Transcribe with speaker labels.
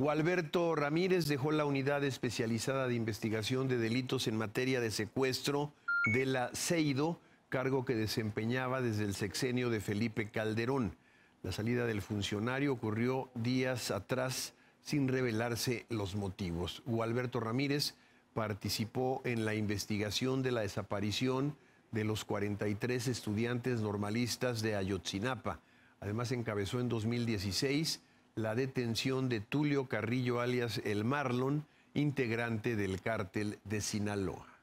Speaker 1: Gualberto Ramírez dejó la unidad especializada de investigación de delitos en materia de secuestro de la CEIDO, cargo que desempeñaba desde el sexenio de Felipe Calderón. La salida del funcionario ocurrió días atrás sin revelarse los motivos. Gualberto Ramírez participó en la investigación de la desaparición de los 43 estudiantes normalistas de Ayotzinapa. Además encabezó en 2016 la detención de Tulio Carrillo alias El Marlon, integrante del cártel de Sinaloa.